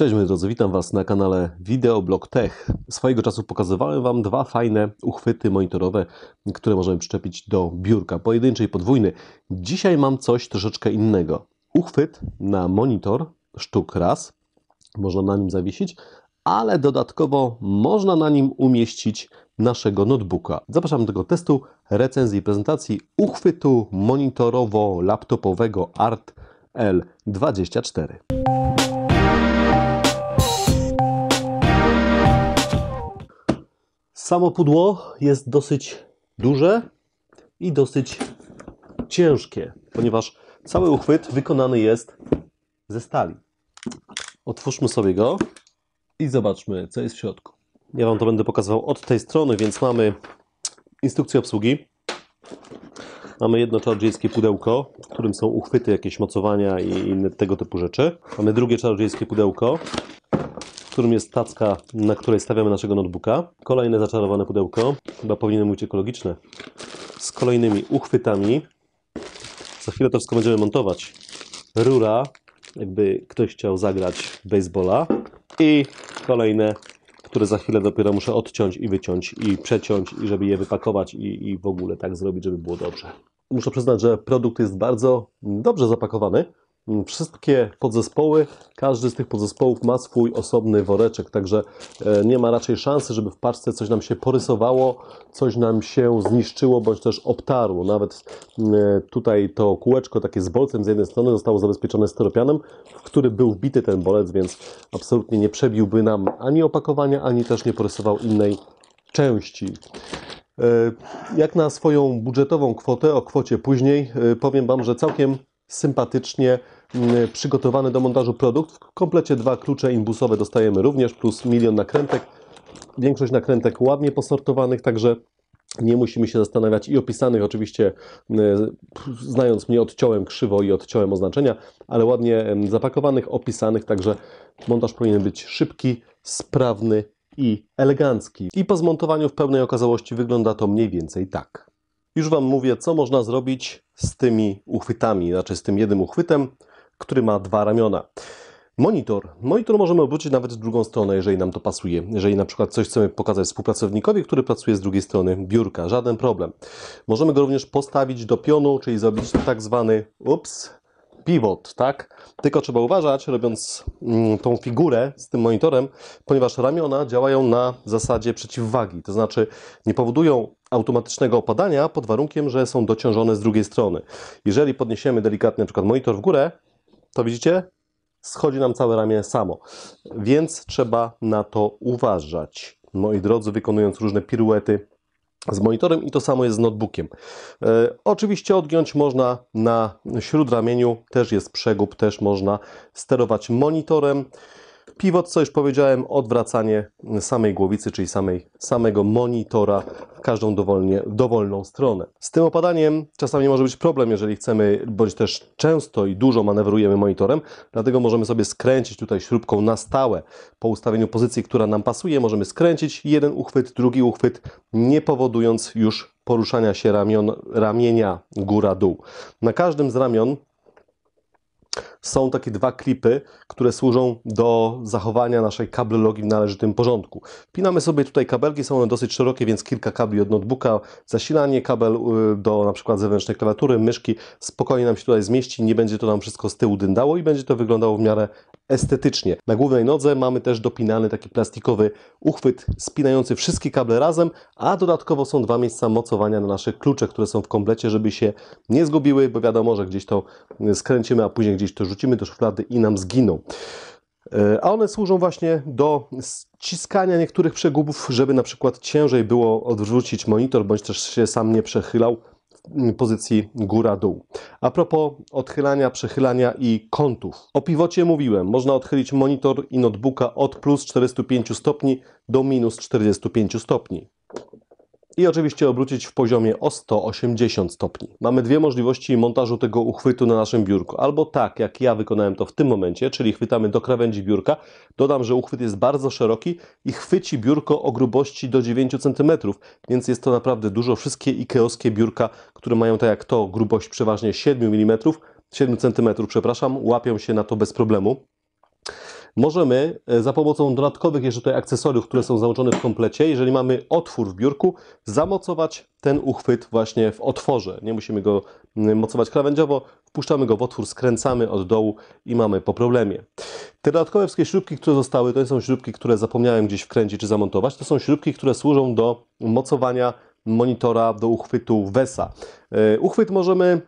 Cześć moi drodzy, witam Was na kanale Wideoblog Tech. Swojego czasu pokazywałem Wam dwa fajne uchwyty monitorowe, które możemy przyczepić do biurka, pojedynczy i podwójny. Dzisiaj mam coś troszeczkę innego. Uchwyt na monitor sztuk raz, można na nim zawiesić, ale dodatkowo można na nim umieścić naszego notebooka. Zapraszam do tego testu, recenzji i prezentacji uchwytu monitorowo-laptopowego Art L24. Samo pudło jest dosyć duże i dosyć ciężkie, ponieważ cały uchwyt wykonany jest ze stali. Otwórzmy sobie go i zobaczmy, co jest w środku. Ja Wam to będę pokazywał od tej strony, więc mamy instrukcję obsługi. Mamy jedno czarodziejskie pudełko, w którym są uchwyty, jakieś mocowania i inne tego typu rzeczy. Mamy drugie czarodziejskie pudełko, w którym jest tacka, na której stawiamy naszego notebooka. Kolejne zaczarowane pudełko, chyba powinienem mówić ekologiczne, z kolejnymi uchwytami. Za chwilę to wszystko będziemy montować. Rura, jakby ktoś chciał zagrać baseballa. I kolejne, które za chwilę dopiero muszę odciąć i wyciąć i przeciąć, i żeby je wypakować i, i w ogóle tak zrobić, żeby było dobrze. Muszę przyznać, że produkt jest bardzo dobrze zapakowany wszystkie podzespoły, każdy z tych podzespołów ma swój osobny woreczek, także e, nie ma raczej szansy, żeby w paczce coś nam się porysowało, coś nam się zniszczyło bądź też obtarło. Nawet e, tutaj to kółeczko takie z bolcem z jednej strony zostało zabezpieczone styropianem, w który był wbity ten bolec, więc absolutnie nie przebiłby nam ani opakowania, ani też nie porysował innej części. E, jak na swoją budżetową kwotę, o kwocie później, powiem Wam, że całkiem sympatycznie mm, przygotowany do montażu produkt. W komplecie dwa klucze imbusowe dostajemy również, plus milion nakrętek. Większość nakrętek ładnie posortowanych, także nie musimy się zastanawiać i opisanych oczywiście, mm, znając mnie, odciąłem krzywo i odciąłem oznaczenia, ale ładnie zapakowanych, opisanych, także montaż powinien być szybki, sprawny i elegancki. I po zmontowaniu w pełnej okazałości wygląda to mniej więcej tak. Już Wam mówię, co można zrobić z tymi uchwytami, znaczy z tym jednym uchwytem, który ma dwa ramiona. Monitor. Monitor możemy obrócić nawet w drugą stronę, jeżeli nam to pasuje. Jeżeli na przykład coś chcemy pokazać współpracownikowi, który pracuje z drugiej strony biurka, żaden problem. Możemy go również postawić do pionu, czyli zrobić tak zwany ups, pivot, tak? Tylko trzeba uważać, robiąc mm, tą figurę z tym monitorem, ponieważ ramiona działają na zasadzie przeciwwagi, to znaczy nie powodują automatycznego opadania pod warunkiem, że są dociążone z drugiej strony. Jeżeli podniesiemy delikatnie przykład monitor w górę, to widzicie, schodzi nam całe ramię samo. Więc trzeba na to uważać. Moi drodzy, wykonując różne piruety z monitorem i to samo jest z notebookiem. E, oczywiście odgiąć można na śródramieniu, też jest przegub, też można sterować monitorem. Pivot, co już powiedziałem, odwracanie samej głowicy, czyli samej, samego monitora w każdą dowolnie, dowolną stronę. Z tym opadaniem czasami może być problem, jeżeli chcemy, bądź też często i dużo manewrujemy monitorem, dlatego możemy sobie skręcić tutaj śrubką na stałe. Po ustawieniu pozycji, która nam pasuje, możemy skręcić jeden uchwyt, drugi uchwyt, nie powodując już poruszania się ramion, ramienia góra-dół. Na każdym z ramion są takie dwa klipy, które służą do zachowania naszej kablologii w należytym porządku. Pinamy sobie tutaj kabelki, są one dosyć szerokie, więc kilka kabli od notebooka, zasilanie, kabel y, do na przykład zewnętrznej klawiatury, myszki, spokojnie nam się tutaj zmieści, nie będzie to nam wszystko z tyłu dyndało i będzie to wyglądało w miarę estetycznie. Na głównej nodze mamy też dopinany taki plastikowy uchwyt spinający wszystkie kable razem, a dodatkowo są dwa miejsca mocowania na nasze klucze, które są w komplecie, żeby się nie zgubiły, bo wiadomo, że gdzieś to y, skręcimy, a później gdzieś to rzucimy do szuflady i nam zginą. E, a one służą właśnie do ściskania niektórych przegubów, żeby na przykład ciężej było odwrócić monitor, bądź też się sam nie przechylał pozycji góra-dół. A propos odchylania, przechylania i kątów. O piwocie mówiłem. Można odchylić monitor i notebooka od plus 45 stopni do minus 45 stopni i oczywiście obrócić w poziomie o 180 stopni. Mamy dwie możliwości montażu tego uchwytu na naszym biurku. Albo tak, jak ja wykonałem to w tym momencie, czyli chwytamy do krawędzi biurka. Dodam, że uchwyt jest bardzo szeroki i chwyci biurko o grubości do 9 cm, więc jest to naprawdę dużo. Wszystkie ikeowskie biurka, które mają tak jak to grubość przeważnie 7 mm, 7 cm, przepraszam, łapią się na to bez problemu możemy e, za pomocą dodatkowych jeszcze tutaj akcesoriów, które są załączone w komplecie, jeżeli mamy otwór w biurku, zamocować ten uchwyt właśnie w otworze. Nie musimy go mocować krawędziowo, wpuszczamy go w otwór, skręcamy od dołu i mamy po problemie. Te dodatkowe wszystkie śrubki, które zostały, to nie są śrubki, które zapomniałem gdzieś wkręcić czy zamontować, to są śrubki, które służą do mocowania monitora do uchwytu VESA. E, uchwyt możemy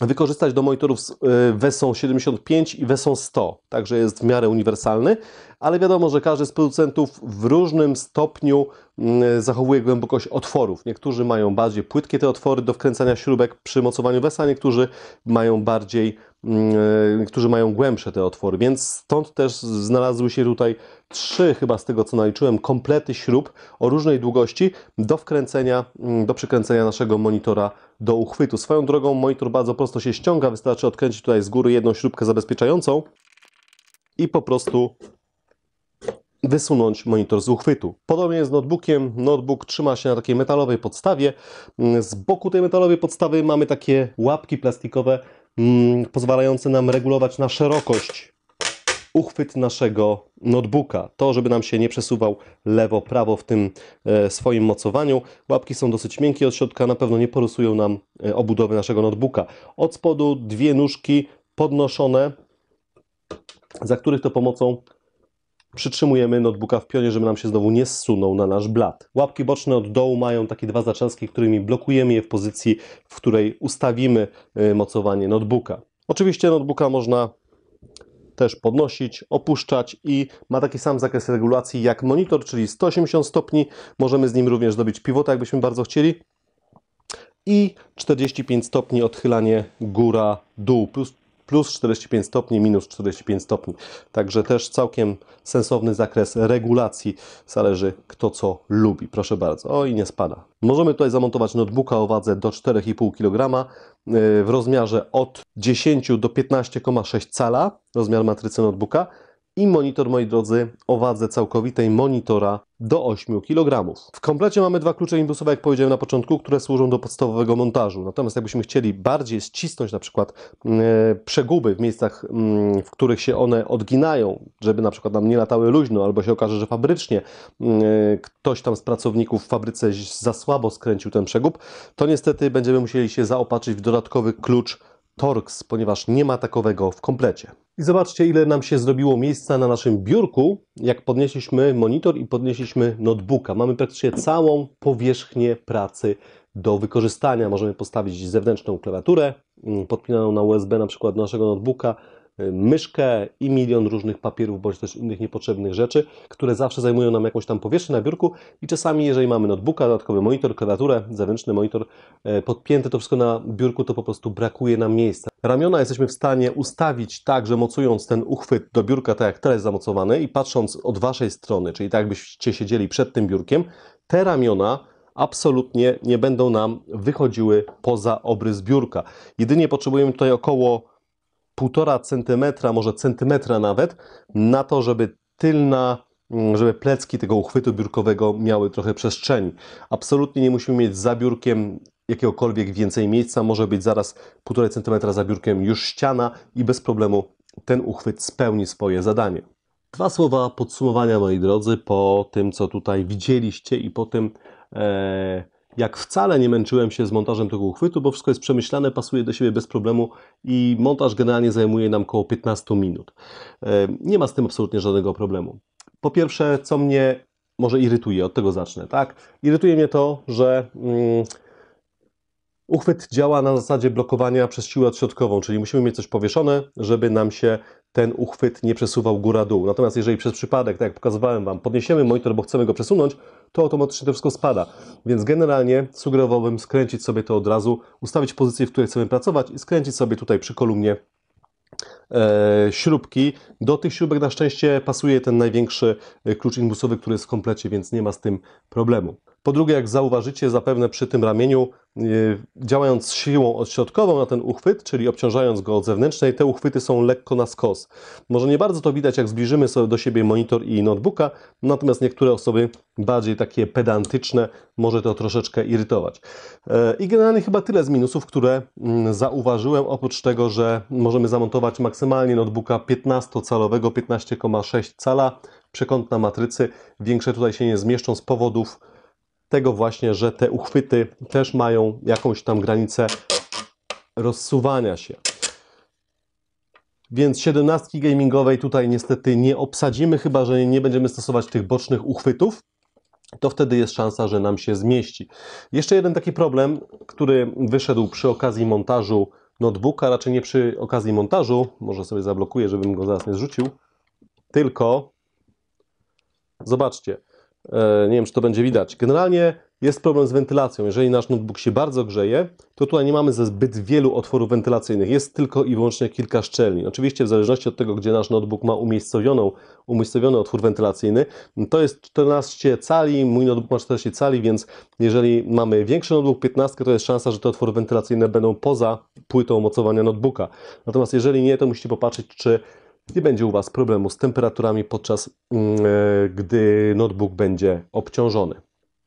wykorzystać do monitorów y, Veson 75 i Veson 100, także jest w miarę uniwersalny, ale wiadomo, że każdy z producentów w różnym stopniu mm, zachowuje głębokość otworów. Niektórzy mają bardziej płytkie te otwory do wkręcania śrubek przy mocowaniu WESA, niektórzy mają bardziej, mm, niektórzy mają głębsze te otwory, więc stąd też znalazły się tutaj trzy, chyba z tego co naliczyłem, komplety śrub o różnej długości do wkręcenia, mm, do przykręcenia naszego monitora do uchwytu. Swoją drogą monitor bardzo prosto się ściąga, wystarczy odkręcić tutaj z góry jedną śrubkę zabezpieczającą i po prostu wysunąć monitor z uchwytu. Podobnie jest z notebookiem. Notebook trzyma się na takiej metalowej podstawie. Mm, z boku tej metalowej podstawy mamy takie łapki plastikowe mm, pozwalające nam regulować na szerokość uchwyt naszego notebooka. To, żeby nam się nie przesuwał lewo, prawo w tym e, swoim mocowaniu. Łapki są dosyć miękkie od środka, na pewno nie porusują nam e, obudowy naszego notebooka. Od spodu dwie nóżki podnoszone, za których to pomocą przytrzymujemy notebooka w pionie, żeby nam się znowu nie zsunął na nasz blat. Łapki boczne od dołu mają takie dwa zaczaski, którymi blokujemy je w pozycji, w której ustawimy e, mocowanie notebooka. Oczywiście notebooka można też podnosić, opuszczać i ma taki sam zakres regulacji jak monitor, czyli 180 stopni. Możemy z nim również zrobić pivota, jakbyśmy bardzo chcieli i 45 stopni odchylanie góra-dół, plus plus 45 stopni, minus 45 stopni. Także też całkiem sensowny zakres regulacji, zależy kto co lubi. Proszę bardzo. O i nie spada. Możemy tutaj zamontować notebooka o wadze do 4,5 kg e, w rozmiarze od 10 do 15,6 cala, rozmiar matrycy notebooka i monitor, moi drodzy, o wadze całkowitej monitora do 8 kg. W komplecie mamy dwa klucze imbusowe, jak powiedziałem na początku, które służą do podstawowego montażu. Natomiast jakbyśmy chcieli bardziej ścisnąć na przykład mm, e, przeguby w miejscach, m, mm, w których się one odginają, żeby na przykład nam nie latały luźno, albo się okaże, że fabrycznie mm, e, ktoś tam z pracowników w fabryce za słabo skręcił ten przegub, to niestety będziemy musieli się zaopatrzyć w dodatkowy klucz Torx, ponieważ nie ma takowego w komplecie. I zobaczcie, ile nam się zrobiło miejsca na naszym biurku, jak podnieśliśmy monitor i podnieśliśmy notebooka. Mamy praktycznie całą powierzchnię pracy do wykorzystania. Możemy postawić zewnętrzną klawiaturę mm, podpinaną na USB na przykład naszego notebooka, Y, myszkę i milion różnych papierów bądź też innych niepotrzebnych rzeczy, które zawsze zajmują nam jakąś tam powierzchnię na biurku i czasami, jeżeli mamy notebooka, dodatkowy monitor, klawiaturę, zewnętrzny monitor y, podpięty, to wszystko na biurku to po prostu brakuje nam miejsca. Ramiona jesteśmy w stanie ustawić tak, że mocując ten uchwyt do biurka, tak jak teraz zamocowany i patrząc od Waszej strony, czyli tak jakbyście siedzieli przed tym biurkiem, te ramiona absolutnie nie będą nam wychodziły poza obrys biurka. Jedynie potrzebujemy tutaj około półtora centymetra, może centymetra nawet, na to, żeby tylna, mm, żeby plecki tego uchwytu biurkowego miały trochę przestrzeni. Absolutnie nie musimy mieć za biurkiem jakiegokolwiek więcej miejsca, może być zaraz 1,5 centymetra za biurkiem już ściana i bez problemu ten uchwyt spełni swoje zadanie. Dwa słowa podsumowania, moi drodzy, po tym, co tutaj widzieliście i po tym, e, jak wcale nie męczyłem się z montażem tego uchwytu, bo wszystko jest przemyślane, pasuje do siebie bez problemu i montaż generalnie zajmuje nam około 15 minut. E, nie ma z tym absolutnie żadnego problemu. Po pierwsze, co mnie może irytuje, od tego zacznę, tak? Irytuje mnie to, że mm, uchwyt działa na zasadzie blokowania przez siłę odśrodkową, czyli musimy mieć coś powieszone, żeby nam się ten uchwyt nie przesuwał góra-dół. Natomiast jeżeli przez przypadek, tak jak pokazywałem Wam, podniesiemy monitor, bo chcemy go przesunąć, to automatycznie to wszystko spada. Więc generalnie sugerowałbym skręcić sobie to od razu, ustawić pozycję, w której chcemy pracować i skręcić sobie tutaj przy kolumnie e, śrubki. Do tych śrubek na szczęście pasuje ten największy e, klucz inbusowy, który jest w komplecie, więc nie ma z tym problemu. Po drugie, jak zauważycie, zapewne przy tym ramieniu E, działając siłą odśrodkową na ten uchwyt, czyli obciążając go od zewnętrznej, te uchwyty są lekko na skos. Może nie bardzo to widać, jak zbliżymy sobie do siebie monitor i notebooka, natomiast niektóre osoby bardziej takie pedantyczne może to troszeczkę irytować. E, I generalnie chyba tyle z minusów, które mm, zauważyłem, oprócz tego, że możemy zamontować maksymalnie notebooka 15-calowego, 15,6 cala, przekątna matrycy. Większe tutaj się nie zmieszczą z powodów tego właśnie, że te uchwyty też mają jakąś tam granicę rozsuwania się. Więc 17 gamingowej tutaj niestety nie obsadzimy, chyba że nie będziemy stosować tych bocznych uchwytów to wtedy jest szansa, że nam się zmieści. Jeszcze jeden taki problem, który wyszedł przy okazji montażu notebooka, raczej nie przy okazji montażu, może sobie zablokuję, żebym go zaraz nie zrzucił, tylko zobaczcie, E, nie wiem, czy to będzie widać. Generalnie jest problem z wentylacją. Jeżeli nasz notebook się bardzo grzeje, to tutaj nie mamy ze zbyt wielu otworów wentylacyjnych. Jest tylko i wyłącznie kilka szczelin. Oczywiście w zależności od tego, gdzie nasz notebook ma umiejscowioną, umiejscowiony otwór wentylacyjny, to jest 14 cali, mój notebook ma 14 cali, więc jeżeli mamy większy notebook, 15, to jest szansa, że te otwory wentylacyjne będą poza płytą mocowania notebooka. Natomiast jeżeli nie, to musicie popatrzeć, czy nie będzie u Was problemu z temperaturami podczas mm, e, gdy notebook będzie obciążony.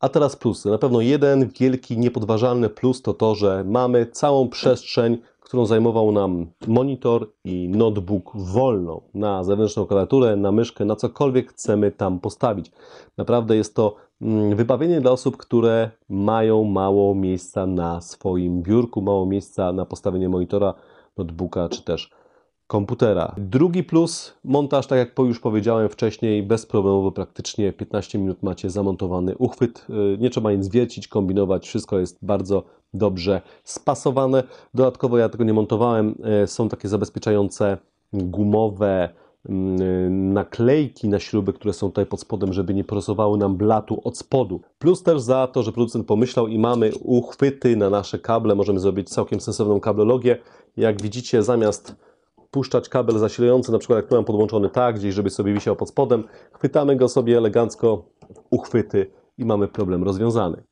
A teraz plusy. Na pewno jeden wielki, niepodważalny plus to to, że mamy całą przestrzeń, którą zajmował nam monitor i notebook wolną na zewnętrzną klawiaturę, na myszkę, na cokolwiek chcemy tam postawić. Naprawdę jest to mm, wybawienie dla osób, które mają mało miejsca na swoim biurku, mało miejsca na postawienie monitora, notebooka czy też komputera. Drugi plus, montaż, tak jak już powiedziałem wcześniej, bezproblemowo praktycznie 15 minut macie zamontowany uchwyt, y, nie trzeba nic wiercić, kombinować, wszystko jest bardzo dobrze spasowane. Dodatkowo ja tego nie montowałem, y, są takie zabezpieczające gumowe mm, y, naklejki na śruby, które są tutaj pod spodem, żeby nie porosowały nam blatu od spodu. Plus też za to, że producent pomyślał i mamy uchwyty na nasze kable, możemy zrobić całkiem sensowną kablologię. Jak widzicie, zamiast wpuszczać kabel zasilający, na przykład jak tu mam podłączony tak, gdzieś, żeby sobie wisiał pod spodem, chwytamy go sobie elegancko, uchwyty i mamy problem rozwiązany.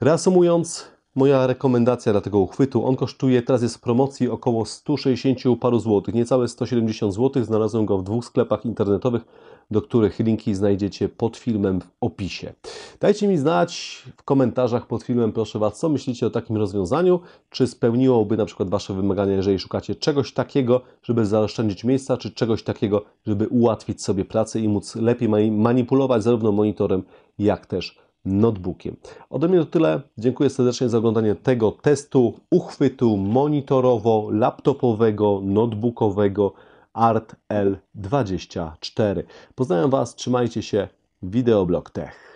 Reasumując, moja rekomendacja dla tego uchwytu, on kosztuje, teraz jest w promocji około 160 paru złotych, niecałe 170 złotych, znalazłem go w dwóch sklepach internetowych, do których linki znajdziecie pod filmem w opisie. Dajcie mi znać w komentarzach pod filmem, proszę Was, co myślicie o takim rozwiązaniu, czy spełniłoby na przykład Wasze wymagania, jeżeli szukacie czegoś takiego, żeby zaoszczędzić miejsca, czy czegoś takiego, żeby ułatwić sobie pracę i móc lepiej manipulować zarówno monitorem, jak też notebookiem. Ode mnie to tyle. Dziękuję serdecznie za oglądanie tego testu uchwytu monitorowo-laptopowego, notebookowego ArtL24. Poznaję Was, trzymajcie się, wideoblog tech.